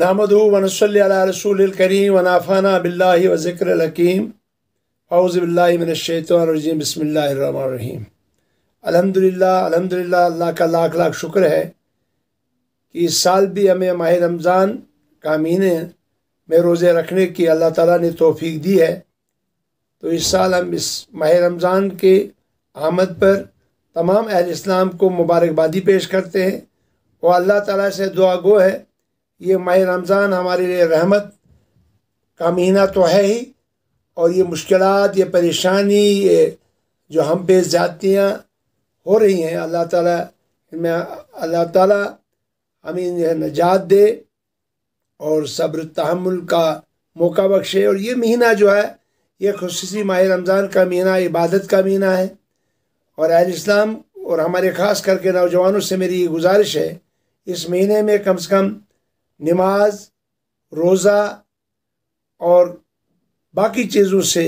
नामदू वनसल रसूल करीम वनाफ़ाना बिल्ला व ज़िक्र हकीम अउज़बिल्लाशैतरजीम बसमीम अलहमदिल्ला अलहमदिल्ला अल्लाह का लाख लाख शुक्र है कि इस साल भी हमें माह रमज़ान का महीने में रोज़े रखने की अल्लाह ताला ने तोफ़ी दी है तो इस साल हम इस माह रमज़ान के आमद पर तमाम अहल इस्लाम को मुबारकबादी पेश करते हैं और अल्लाह ताला से दुआ गो है ये माह रमज़ान हमारे लिए रहमत का महीना तो है ही और ये मुश्किल ये परेशानी ये जो हम पे ज़्यादतियाँ हो रही हैं अल्लाह ताला इनमें अल्लाह ताला हमें नजात दे और सब्र तहमुल का मौका बख्शे और ये महीना जो है ये खसूसी माह रमज़ान का महीना इबादत का महीना है और अहल इस्लाम और हमारे ख़ास करके नौजवानों से मेरी ये गुजारिश है इस महीने में कम से कम नमाज रोज़ा और बाकी चीज़ों से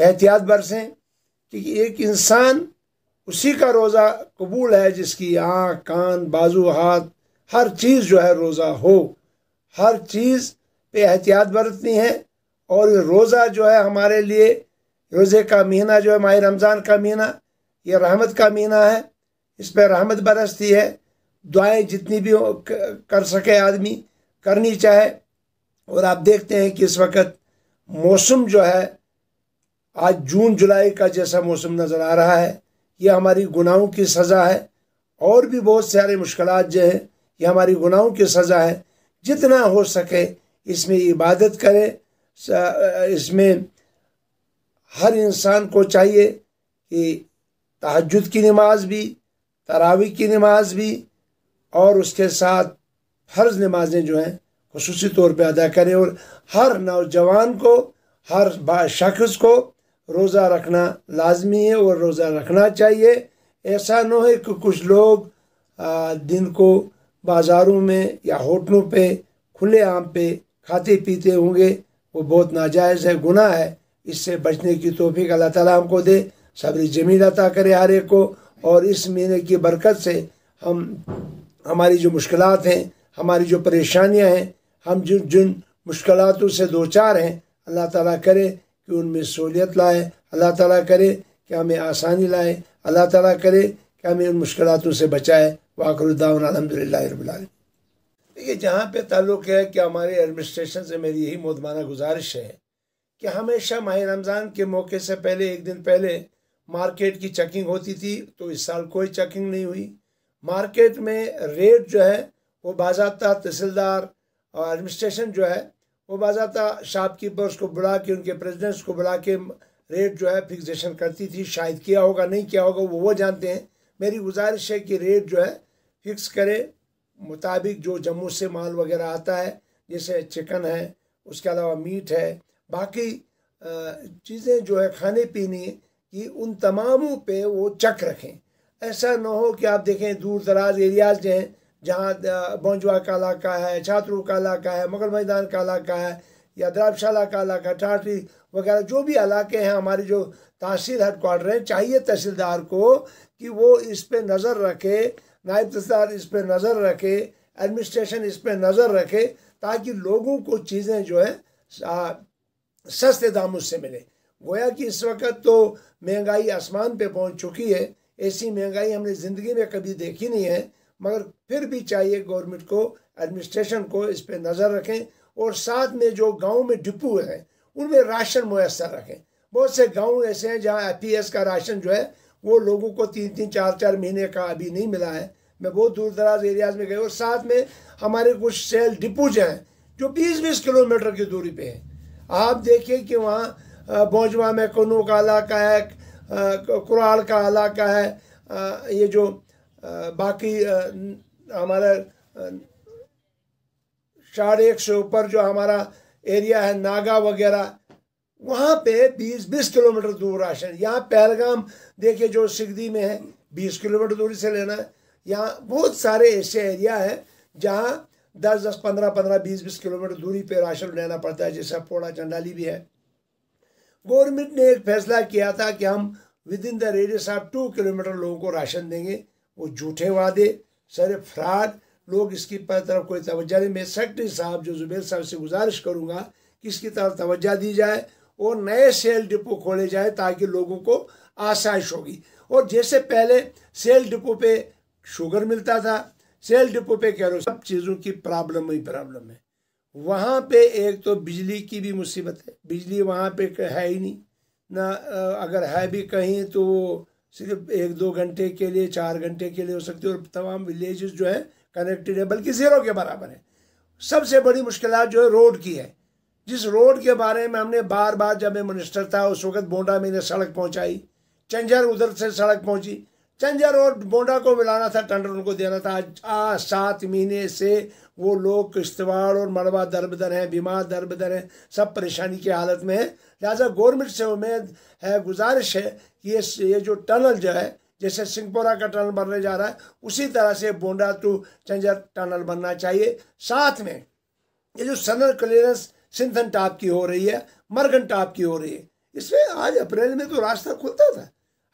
एहतियात बरसें क्योंकि एक इंसान उसी का रोज़ा कबूल है जिसकी आँख कान बाजू हाथ हर चीज़ जो है रोज़ा हो हर चीज़ पे एहतियात बरतनी है और रोज़ा जो है हमारे लिए रोज़े का महीना जो है माह रमज़ान का महीना ये रहमत का महीना है इस पर रहमत बरसती है दुआएं जितनी भी कर सके आदमी करनी चाहे और आप देखते हैं कि इस वक्त मौसम जो है आज जून जुलाई का जैसा मौसम नज़र आ रहा है ये हमारी गुनाहों की सज़ा है और भी बहुत सारे मुश्किल जो हैं ये हमारी गुनाहों की सज़ा है जितना हो सके इसमें इबादत करें इसमें हर इंसान को चाहिए कि तहजद की नमाज भी तरावी की नमाज भी और उसके साथ फ़र्ज़ नमाजें जो हैं खसूसी तौर पर अदा करें और हर नौजवान को हर शख्स को रोज़ा रखना लाजमी है और रोज़ा रखना चाहिए ऐसा न है कि कुछ लोग दिन को बाज़ारों में या होटलों पे खुले आम पे खाते पीते होंगे वो बहुत नाजायज़ है गुनाह है इससे बचने की तोफ़ी अल्लाह ताला हमको दे सबरी जमीन अता करे हर एक को और इस महीने की बरकत से हम हमारी जो मुश्किल हैं हमारी जो परेशानियाँ हैं हम जिन जिन मुश्किलों से दो चार हैं अल्लाह ताला करे कि उनमें सहूलियत लाए अल्लाह ताला करे कि हमें आसानी लाए अल्लाह ताला करे कि हमें उन मुश्किलों से बचाए वाकरुद्दाउन अलहमदिल्ला देखिए जहाँ पे ताल्लुक़ है कि हमारे एडमिनिस्ट्रेशन से मेरी यही मोदमाना गुजारिश है कि हमेशा माह रमज़ान के मौके से पहले एक दिन पहले मार्केट की चेकिंग होती थी तो इस साल कोई चेकिंग नहीं हुई मार्केट में रेट जो है वो बाजाबा तहसीलदार और एडमिनिस्ट्रेशन जो है वो बाजाबा शॉपकीपर्स को बुला के उनके प्रेजिडेंट्स को बुला के रेट जो है फिक्सेशन करती थी शायद किया होगा नहीं किया होगा वो वो जानते हैं मेरी गुजारिश है कि रेट जो है फिक्स करें मुताबिक जो जम्मू से माल वगैरह आता है जैसे चिकन है उसके अलावा मीट है बाकी चीज़ें जो है खाने पीने की उन तमामों पे वो चक रखें ऐसा ना हो कि आप देखें दूर दराज एरियाज हैं जहाँ बौजुआ का इलाका है छात्रों का इलाका है मगर मैदान का इलाका है या द्रापशाला का इलाका टाटरी वगैरह जो भी इलाके हैं हमारे जो तहसील हेडकोार्टर हैं चाहिए तहसीलदार को कि वो इस पर नज़र रखे नायब तहसीलदार इस पर नज़र रखे एडमिनिस्ट्रेशन इस पर नज़र रखे ताकि लोगों को चीज़ें जो है सस्ते दामों से मिले गोया कि इस वक्त तो महंगाई आसमान पे पहुंच चुकी है ऐसी महंगाई हमने ज़िंदगी में कभी देखी नहीं है मगर फिर भी चाहिए गवर्नमेंट को एडमिनिस्ट्रेशन को इस पर नज़र रखें और साथ में जो गाँव में डिपो हैं उनमें राशन मैसर रखें बहुत से गाँव ऐसे हैं जहाँ एफ का राशन जो है वो लोगों को तीन तीन चार चार महीने का अभी नहीं मिला है मैं बहुत दूर दराज एरियाज में गए और साथ में हमारे कुछ सेल डिपोज हैं जो बीस बीस किलोमीटर की दूरी पे है आप देखिए कि वहाँ बोजवा में कनू काला का है कुराल का इलाका है आ, ये जो आ, बाकी हमारा साढ़े एक से ऊपर जो हमारा एरिया है नागा वगैरह वहाँ पे बीस बीस किलोमीटर दूर राशन यहाँ पहलगाम देखिए जो सिगदी में है बीस किलोमीटर दूरी से लेना है यहाँ बहुत सारे ऐसे एरिया है जहाँ दस दस पंद्रह पंद्रह बीस बीस किलोमीटर दूरी पे राशन लेना पड़ता है जैसे पोड़ा चंडाली भी है गवर्नमेंट ने एक फैसला किया था कि हम within the radius of two kilometre लोगों को राशन देंगे वो झूठे वादे सर फ्राड लोग इसकी तरफ कोई तवज्जा नहीं मैं सेक्रेटरी साहब जो जुबेर साहब से गुजारिश करूँगा कि इसकी तरफ तवज्जा दी जाए और नए सेल डिपो खोले जाए ताकि लोगों को आसाइश होगी और जैसे पहले सेल डिपो पे शुगर मिलता था सेल डिपो पे कह रहे सब चीज़ों की प्रॉब्लम ही प्रॉब्लम है वहाँ पे एक तो बिजली की भी मुसीबत है बिजली वहाँ पे है ही नहीं ना अगर है भी कहीं तो वो सिर्फ एक दो घंटे के लिए चार घंटे के लिए हो सकती है और तमाम विलेज़ जो है कनेक्टेड है बल्कि ज़ीरो के बराबर है सबसे बड़ी मुश्किल जो है रोड की है जिस रोड के बारे में हमने बार बार जब मैं मिनिस्टर था उस वक्त बोंडा मैंने सड़क पहुँचाई चंजर उधर से सड़क पहुँची चंजर और बोंडा को मिलाना था टंडर उनको देना था आज सात महीने से वो लोग किश्तवाड़ और मड़वा दरबदर हैं बीमार दरबदर हैं सब परेशानी की हालत में है लिहाजा गवर्नमेंट से उम्मीद है गुजारिश है कि ये ये जो टनल जो है जैसे सिंहपोरा का टनल बनने जा रहा है उसी तरह से बोंडा टू चंजर टनल बनना चाहिए साथ में ये जो सनल क्लियरेंस सिंथन टाप की हो रही है मरगन टाप की हो रही है इसमें आज अप्रैल में तो रास्ता खुलता था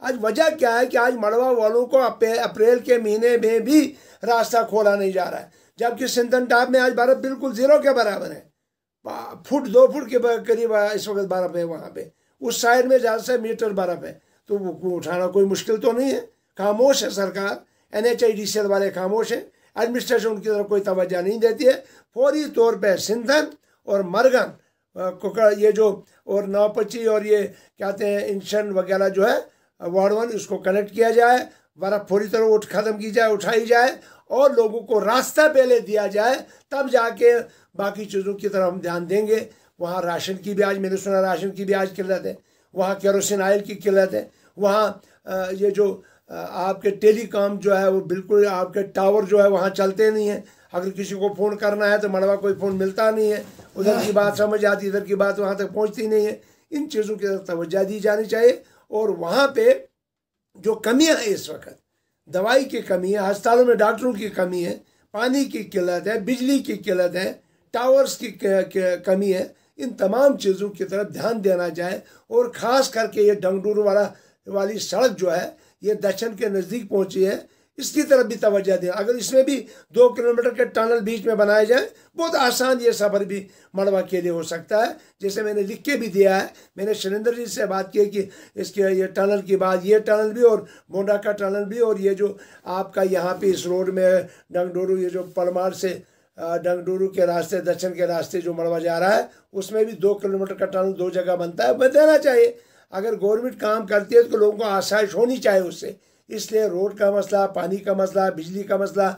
आज वजह क्या है कि आज मड़वा वालों को अप्रैल के महीने में भी रास्ता खोला नहीं जा रहा है जबकि सिंधन टाप में आज बर्फ़ बिल्कुल ज़ीरो के बराबर है फुट दो फुट के करीब इस वक्त बर्फ़ है वहाँ पे उस साइड में ज़्यादा से मीटर बर्फ़ है तो वो उठाना कोई मुश्किल तो नहीं है खामोश है सरकार N H I D C L वाले खामोश हैं एडमिनिस्ट्रेशन उनकी तरफ कोई तोज्जा नहीं देती है फौरी तौर पर सिंधन और मरगन कुकर ये जो और नावपची और ये कहते हैं इंशन वगैरह जो है वार्ड वन इसको कनेक्ट किया जाए बर्फ़ फौरी तरह उठ ख़त्म की जाए उठाई जाए और लोगों को रास्ता पहले दिया जाए तब जाके बाकी चीज़ों की तरफ हम ध्यान देंगे वहाँ राशन की भी आज मैंने सुना राशन की भी आज किल्लत है वहाँ केरोसिन आयल की किल्लत है वहाँ ये जो आपके टेलीकॉम जो है वो बिल्कुल आपके टावर जो है वहाँ चलते नहीं हैं अगर किसी को फ़ोन करना है तो मड़वा कोई फ़ोन मिलता नहीं है उधर की बात समझ आती इधर की बात वहाँ तक पहुँचती नहीं है इन चीज़ों की तरफ तोज्जा दी जानी चाहिए और वहाँ पर जो कमियाँ हैं इस वक्त दवाई की कमी है अस्पतालों में डॉक्टरों की कमी है पानी की किल्लत है बिजली की किल्लत है टावर्स की कमी है इन तमाम चीज़ों की तरफ ध्यान देना चाहे और ख़ास करके ये डंगडूर वाला वाली सड़क जो है ये दक्षिण के नज़दीक पहुँची है इसकी तरफ भी तोज्जा दें अगर इसमें भी दो किलोमीटर के टनल बीच में बनाए जाए बहुत आसान ये सफ़र भी मड़वा के लिए हो सकता है जैसे मैंने लिख के भी दिया है मैंने शैलेंद्र जी से बात की कि इसके ये टनल की बात ये टनल भी और मोंडा का टनल भी और ये जो आपका यहाँ पे इस रोड में डंगडोरू ये जो पलमार से डंगडोरू के रास्ते दक्षिण के रास्ते जो मड़वा जा रहा है उसमें भी दो किलोमीटर का टनल दो जगह बनता है देना चाहिए अगर गवर्नमेंट काम करती है तो लोगों को आसाइश होनी चाहिए उससे इसलिए रोड का मसला पानी का मसला बिजली का मसला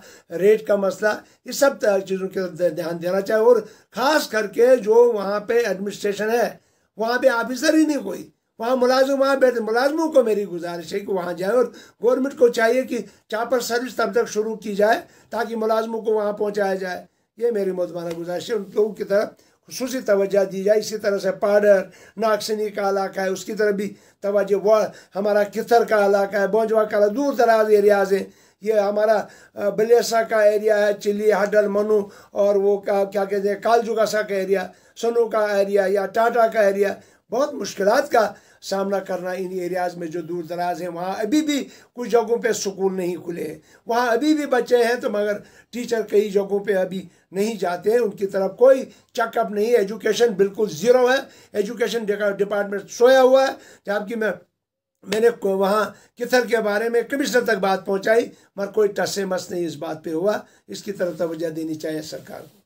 रेट का मसला ये सब चीज़ों के ध्यान देना चाहिए और ख़ास करके जो वहाँ पे एडमिनिस्ट्रेशन है वहाँ पे ऑफिसर ही नहीं कोई वहाँ मुलाजम वहाँ बैठे मुलाजमों को मेरी गुजारिश है कि वहाँ जाए और गवर्नमेंट को चाहिए कि चापर सर्विस तब तक शुरू की जाए ताकि मुलाजमों को वहाँ पहुँचाया जाए ये मेरी मुतबाना गुजारिश है उन लोगों की तरफ खसूस तोज्जा दी जाए इसी तरह से पाडर नागसनी का इलाका है उसकी तरफ भी तोज्जो व हमारा कितर का इलाका है बोंजवा का दूर दराज एरियाज़ हैं ये हमारा बलेसा का एरिया है चिली हडल मनु और वो का क्या कहते हैं कालजुगासा का एरिया सोनू का एरिया या टाटा का एरिया बहुत मुश्किल का सामना करना इन एरियाज़ में जो दूर दराज हैं वहाँ अभी भी कुछ जगहों पे सुकून नहीं खुले हैं वहाँ अभी भी बच्चे हैं तो मगर टीचर कई जगहों पे अभी नहीं जाते हैं उनकी तरफ कोई चेकअप नहीं एजुकेशन बिल्कुल ज़ीरो है एजुकेशन डिपार्टमेंट सोया हुआ है जबकि मैं मैंने वहाँ किथर के बारे में कमिश्नर तक बात पहुँचाई मगर कोई टस मस नहीं इस बात पर हुआ इसकी तरफ तोज्जा देनी चाहिए सरकार को